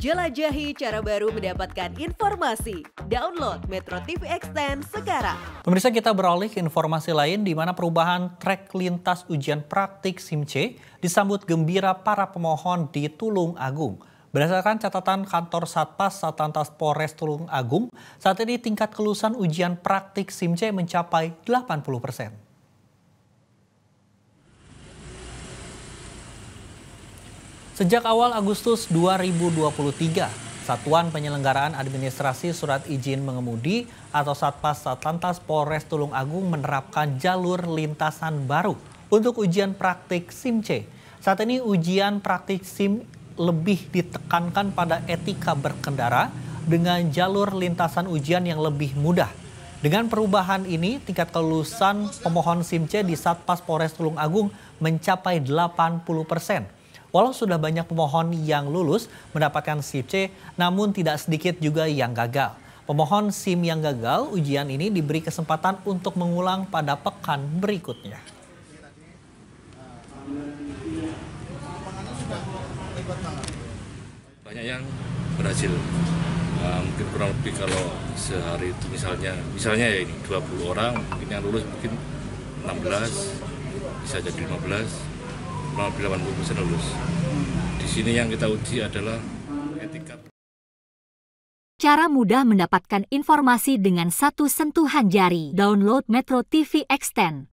Jelajahi cara baru mendapatkan informasi. Download Metro TV Extend sekarang. Pemirsa kita beralih ke informasi lain di mana perubahan trek lintas ujian praktik SIM C disambut gembira para pemohon di Tulung Agung. Berdasarkan catatan kantor Satpas Satlantas Polres Tulung Agung, saat ini tingkat kelulusan ujian praktik SIM C mencapai 80 persen. Sejak awal Agustus 2023, Satuan Penyelenggaraan Administrasi Surat Izin Mengemudi atau Satpas Satlantas Polres Tulung Agung menerapkan jalur lintasan baru untuk ujian praktik SIM C. Saat ini ujian praktik SIM lebih ditekankan pada etika berkendara dengan jalur lintasan ujian yang lebih mudah. Dengan perubahan ini, tingkat kelulusan pemohon SIM C di Satpas Polres Tulung Agung mencapai 80 persen. Walau sudah banyak pemohon yang lulus mendapatkan SIM C, namun tidak sedikit juga yang gagal. Pemohon SIM yang gagal ujian ini diberi kesempatan untuk mengulang pada pekan berikutnya. Banyak yang berhasil ya, mungkin kurang lebih kalau sehari itu misalnya misalnya ya ini 20 orang mungkin yang lulus mungkin 16 bisa jadi 15 lebih 80 persen lulus. Di sini yang kita uji adalah etika. Cara mudah mendapatkan informasi dengan satu sentuhan jari. Download Metro TV Extend.